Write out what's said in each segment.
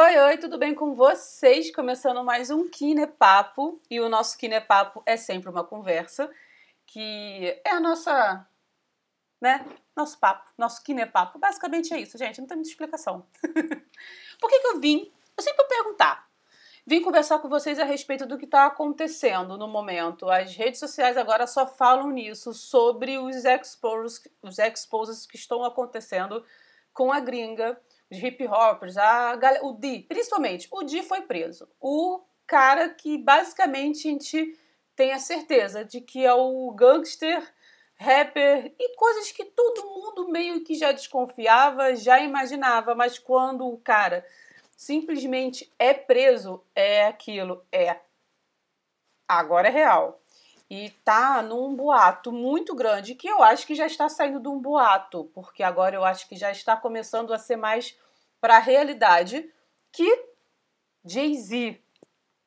Oi, oi, tudo bem com vocês? Começando mais um Kinepapo. E o nosso Kinepapo é sempre uma conversa que é a nossa, né, nosso papo, nosso Kinepapo. Basicamente é isso, gente, não tem muita explicação. Por que que eu vim? Eu sempre vou perguntar. Vim conversar com vocês a respeito do que está acontecendo no momento. As redes sociais agora só falam nisso, sobre os exposes, os exposes que estão acontecendo com a gringa de hip hoppers, a galera, o Di, principalmente, o Di foi preso. O cara que basicamente a gente tem a certeza de que é o gangster, rapper e coisas que todo mundo meio que já desconfiava, já imaginava, mas quando o cara simplesmente é preso, é aquilo, é agora é real. E tá num boato muito grande, que eu acho que já está saindo de um boato, porque agora eu acho que já está começando a ser mais para a realidade que Jay-Z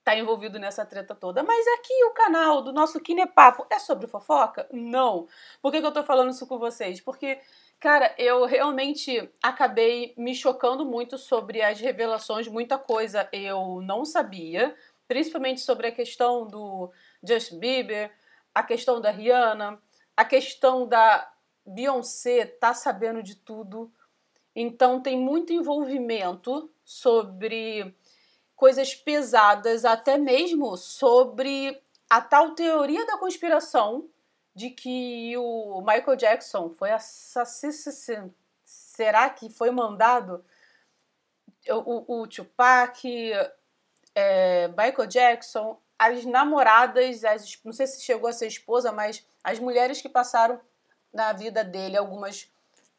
tá envolvido nessa treta toda. Mas é aqui o canal do nosso Kinepapo é sobre fofoca? Não. Por que, que eu tô falando isso com vocês? Porque, cara, eu realmente acabei me chocando muito sobre as revelações, muita coisa eu não sabia, principalmente sobre a questão do Justin Bieber, a questão da Rihanna, a questão da Beyoncé tá sabendo de tudo. Então tem muito envolvimento sobre coisas pesadas, até mesmo sobre a tal teoria da conspiração de que o Michael Jackson foi assassinado. Será que foi mandado? O, o, o Tupac, é, Michael Jackson, as namoradas, as, não sei se chegou a ser esposa, mas as mulheres que passaram na vida dele, algumas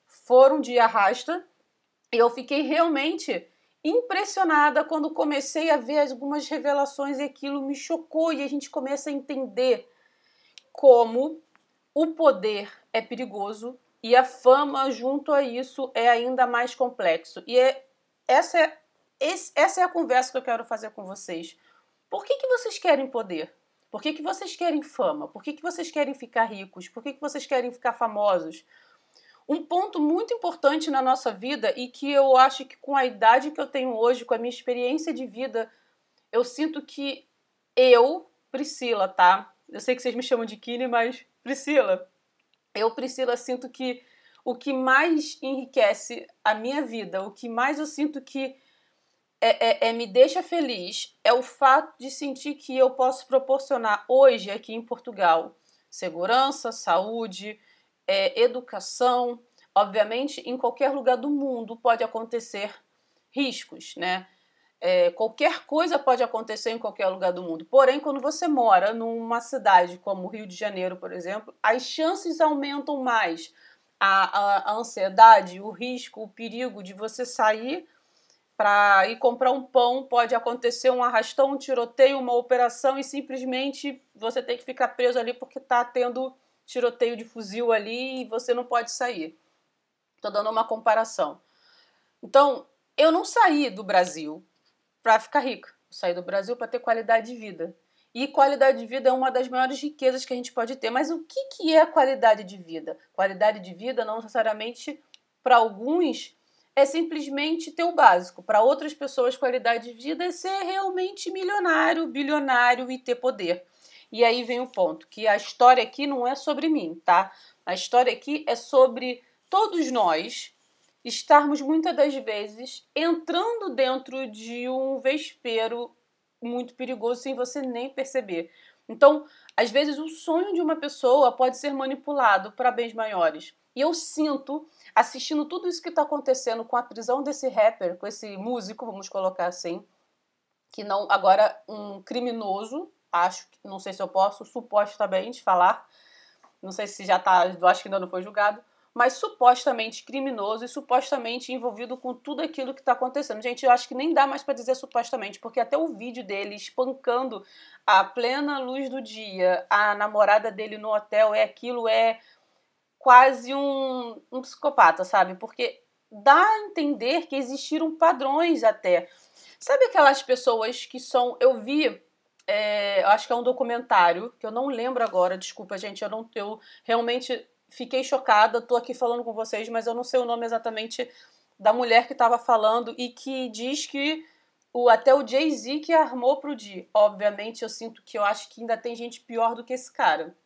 foram de arrasta. E eu fiquei realmente impressionada quando comecei a ver algumas revelações e aquilo me chocou e a gente começa a entender como o poder é perigoso e a fama junto a isso é ainda mais complexo. E é, essa, é, esse, essa é a conversa que eu quero fazer com vocês. Por que, que vocês querem poder? Por que, que vocês querem fama? Por que, que vocês querem ficar ricos? Por que, que vocês querem ficar famosos? Um ponto muito importante na nossa vida e que eu acho que com a idade que eu tenho hoje, com a minha experiência de vida, eu sinto que eu, Priscila, tá? Eu sei que vocês me chamam de Kine, mas Priscila, eu, Priscila, sinto que o que mais enriquece a minha vida, o que mais eu sinto que é, é, é, me deixa feliz é o fato de sentir que eu posso proporcionar hoje aqui em Portugal segurança, saúde, é, educação. Obviamente, em qualquer lugar do mundo pode acontecer riscos, né? É, qualquer coisa pode acontecer em qualquer lugar do mundo. Porém, quando você mora numa cidade como Rio de Janeiro, por exemplo, as chances aumentam mais. a, a, a ansiedade, o risco, o perigo de você sair para ir comprar um pão, pode acontecer um arrastão, um tiroteio, uma operação e simplesmente você tem que ficar preso ali porque está tendo tiroteio de fuzil ali e você não pode sair. Estou dando uma comparação. Então, eu não saí do Brasil para ficar rica. Eu saí do Brasil para ter qualidade de vida. E qualidade de vida é uma das maiores riquezas que a gente pode ter. Mas o que, que é qualidade de vida? Qualidade de vida não necessariamente para alguns é simplesmente ter o básico. Para outras pessoas, qualidade de vida é ser realmente milionário, bilionário e ter poder. E aí vem o ponto, que a história aqui não é sobre mim, tá? A história aqui é sobre todos nós estarmos muitas das vezes entrando dentro de um vespeiro muito perigoso sem você nem perceber. Então, às vezes, o sonho de uma pessoa pode ser manipulado para bens maiores. E eu sinto, assistindo tudo isso que está acontecendo com a prisão desse rapper, com esse músico, vamos colocar assim, que não agora um criminoso, acho, não sei se eu posso supostamente falar, não sei se já está, acho que ainda não foi julgado, mas supostamente criminoso e supostamente envolvido com tudo aquilo que está acontecendo. Gente, eu acho que nem dá mais para dizer supostamente, porque até o vídeo dele espancando a plena luz do dia, a namorada dele no hotel, é aquilo, é quase um, um psicopata, sabe? Porque dá a entender que existiram padrões até. Sabe aquelas pessoas que são. Eu vi é, acho que é um documentário, que eu não lembro agora, desculpa, gente, eu não eu realmente fiquei chocada, tô aqui falando com vocês, mas eu não sei o nome exatamente da mulher que estava falando e que diz que o, até o Jay-Z que armou pro Di. Obviamente, eu sinto que eu acho que ainda tem gente pior do que esse cara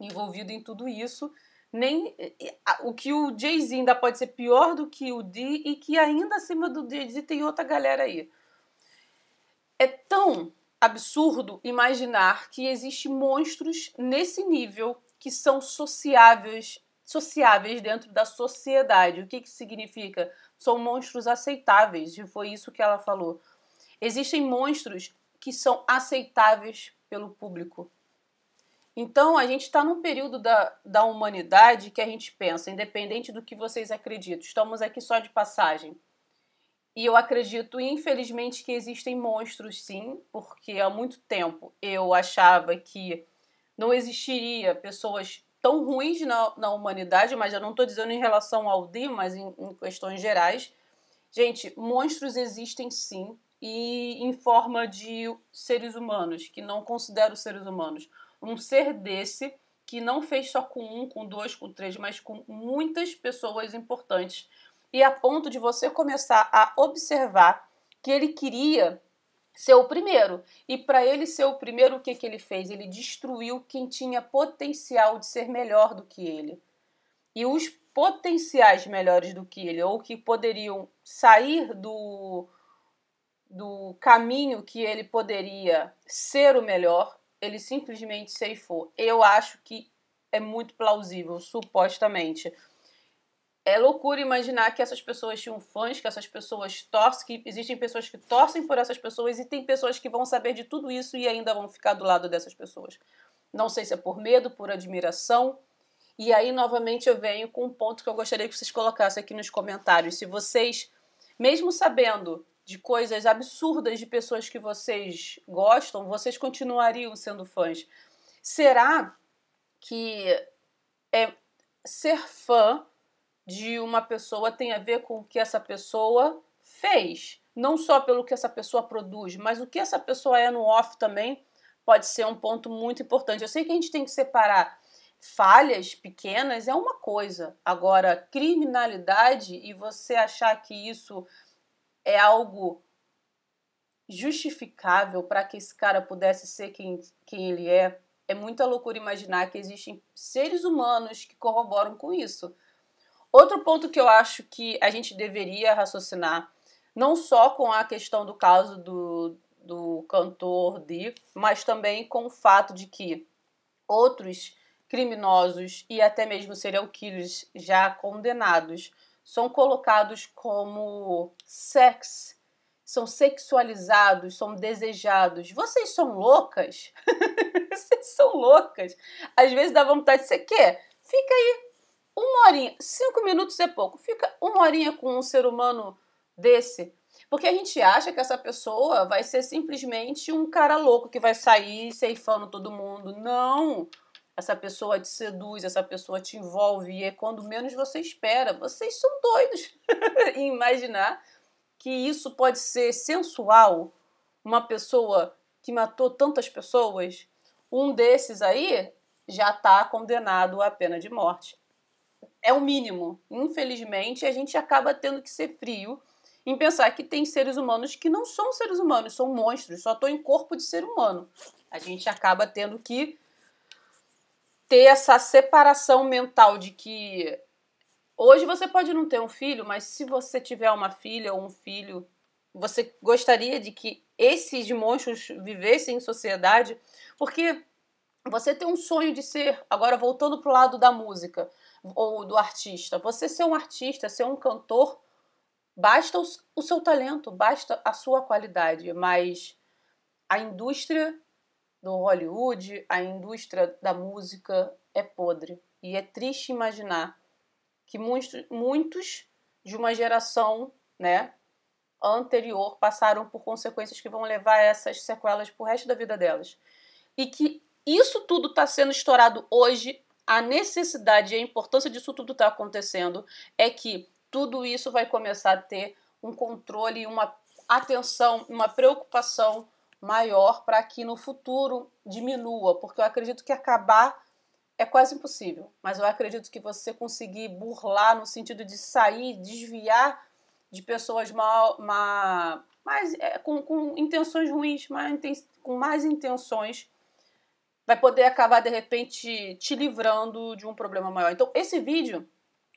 envolvido em tudo isso nem o que o Jay-Z ainda pode ser pior do que o D e que ainda acima do Jay-Z tem outra galera aí. É tão absurdo imaginar que existem monstros nesse nível que são sociáveis, sociáveis dentro da sociedade. O que, que significa? São monstros aceitáveis, e foi isso que ela falou. Existem monstros que são aceitáveis pelo público. Então, a gente está num período da, da humanidade que a gente pensa, independente do que vocês acreditam, estamos aqui só de passagem. E eu acredito, infelizmente, que existem monstros, sim, porque há muito tempo eu achava que não existiria pessoas tão ruins na, na humanidade, mas eu não estou dizendo em relação ao D, mas em, em questões gerais. Gente, monstros existem sim, e em forma de seres humanos, que não considero seres humanos um ser desse que não fez só com um, com dois, com três, mas com muitas pessoas importantes. E a ponto de você começar a observar que ele queria ser o primeiro. E para ele ser o primeiro, o que, que ele fez? Ele destruiu quem tinha potencial de ser melhor do que ele. E os potenciais melhores do que ele, ou que poderiam sair do, do caminho que ele poderia ser o melhor, ele simplesmente ceifou. Eu acho que é muito plausível, supostamente. É loucura imaginar que essas pessoas tinham fãs, que essas pessoas torcem, que existem pessoas que torcem por essas pessoas e tem pessoas que vão saber de tudo isso e ainda vão ficar do lado dessas pessoas. Não sei se é por medo, por admiração. E aí, novamente, eu venho com um ponto que eu gostaria que vocês colocassem aqui nos comentários. Se vocês, mesmo sabendo de coisas absurdas de pessoas que vocês gostam, vocês continuariam sendo fãs. Será que é, ser fã de uma pessoa tem a ver com o que essa pessoa fez? Não só pelo que essa pessoa produz, mas o que essa pessoa é no off também pode ser um ponto muito importante. Eu sei que a gente tem que separar falhas pequenas é uma coisa. Agora, criminalidade e você achar que isso é algo justificável para que esse cara pudesse ser quem, quem ele é, é muita loucura imaginar que existem seres humanos que corroboram com isso. Outro ponto que eu acho que a gente deveria raciocinar, não só com a questão do caso do, do cantor Di, mas também com o fato de que outros criminosos e até mesmo serial killers já condenados são colocados como sex, são sexualizados, são desejados. Vocês são loucas? Vocês são loucas. Às vezes dá vontade de ser quê? Fica aí uma horinha, cinco minutos é pouco. Fica uma horinha com um ser humano desse. Porque a gente acha que essa pessoa vai ser simplesmente um cara louco que vai sair ceifando todo mundo. Não! essa pessoa te seduz, essa pessoa te envolve, e é quando menos você espera. Vocês são doidos em imaginar que isso pode ser sensual. Uma pessoa que matou tantas pessoas, um desses aí já está condenado à pena de morte. É o mínimo. Infelizmente, a gente acaba tendo que ser frio em pensar que tem seres humanos que não são seres humanos, são monstros, só estão em corpo de ser humano. A gente acaba tendo que ter essa separação mental de que hoje você pode não ter um filho, mas se você tiver uma filha ou um filho, você gostaria de que esses monstros vivessem em sociedade, porque você tem um sonho de ser, agora voltando para o lado da música ou do artista, você ser um artista, ser um cantor, basta o, o seu talento, basta a sua qualidade, mas a indústria do Hollywood, a indústria da música é podre. E é triste imaginar que muitos, muitos de uma geração né, anterior passaram por consequências que vão levar essas sequelas para o resto da vida delas. E que isso tudo está sendo estourado hoje, a necessidade e a importância disso tudo está acontecendo é que tudo isso vai começar a ter um controle, uma atenção, uma preocupação maior para que no futuro diminua, porque eu acredito que acabar é quase impossível, mas eu acredito que você conseguir burlar no sentido de sair, desviar de pessoas mal, mal mais, é, com, com, intenções ruins, com mais intenções, vai poder acabar de repente te livrando de um problema maior. Então, esse vídeo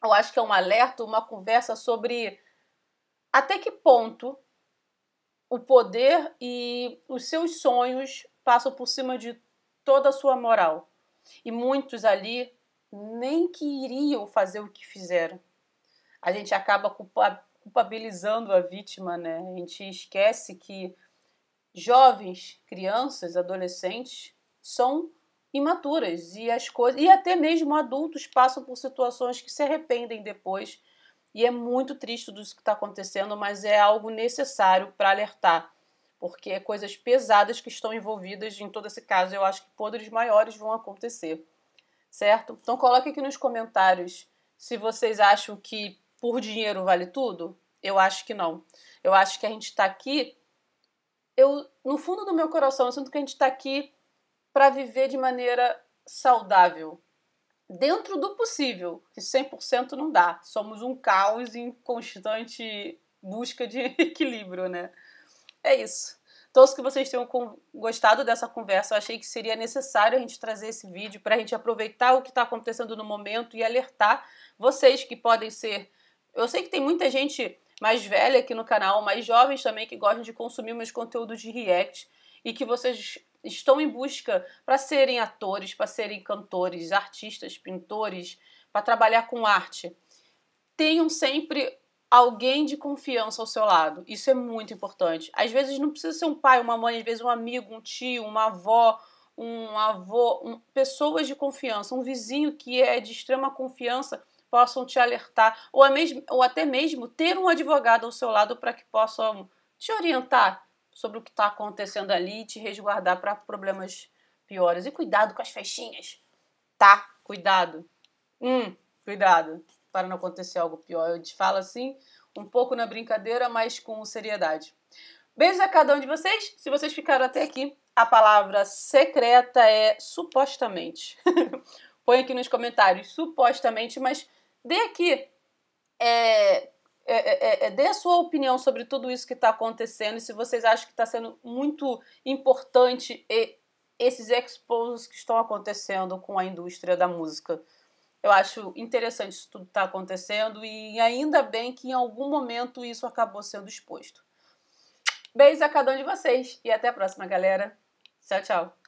eu acho que é um alerta, uma conversa sobre até que ponto o poder e os seus sonhos passam por cima de toda a sua moral. E muitos ali nem que iriam fazer o que fizeram. A gente acaba culpabilizando a vítima, né? A gente esquece que jovens, crianças, adolescentes são imaturas e as coisas e até mesmo adultos passam por situações que se arrependem depois e é muito triste tudo isso que está acontecendo, mas é algo necessário para alertar, porque é coisas pesadas que estão envolvidas em todo esse caso. Eu acho que podres maiores vão acontecer, certo? Então coloque aqui nos comentários se vocês acham que por dinheiro vale tudo. Eu acho que não. Eu acho que a gente está aqui. Eu, no fundo do meu coração, eu sinto que a gente está aqui para viver de maneira saudável, dentro do possível, que 100% não dá. Somos um caos em constante busca de equilíbrio, né? É isso. Todos que vocês tenham gostado dessa conversa, eu achei que seria necessário a gente trazer esse vídeo para a gente aproveitar o que está acontecendo no momento e alertar vocês que podem ser. Eu sei que tem muita gente mais velha aqui no canal, mais jovens também que gostam de consumir meus conteúdos de react e que vocês estão em busca para serem atores, para serem cantores, artistas, pintores, para trabalhar com arte. Tenham sempre alguém de confiança ao seu lado. Isso é muito importante. Às vezes não precisa ser um pai, uma mãe, às vezes um amigo, um tio, uma avó, um avô, um, pessoas de confiança, um vizinho que é de extrema confiança possam te alertar ou, mesmo, ou até mesmo ter um advogado ao seu lado para que possam te orientar sobre o que está acontecendo ali e te resguardar para problemas piores. E cuidado com as festinhas, tá? Cuidado. Hum, cuidado. Para não acontecer algo pior. Eu te falo assim, um pouco na brincadeira, mas com seriedade. Beijo a cada um de vocês. Se vocês ficaram até aqui, a palavra secreta é supostamente. Põe aqui nos comentários, supostamente, mas dê aqui é, é é, é, é, dê a sua opinião sobre tudo isso que está acontecendo e se vocês acham que está sendo muito importante esses exposes que estão acontecendo com a indústria da música. Eu acho interessante isso tudo está acontecendo e ainda bem que em algum momento isso acabou sendo exposto. Beijo a cada um de vocês e até a próxima, galera. Tchau, tchau.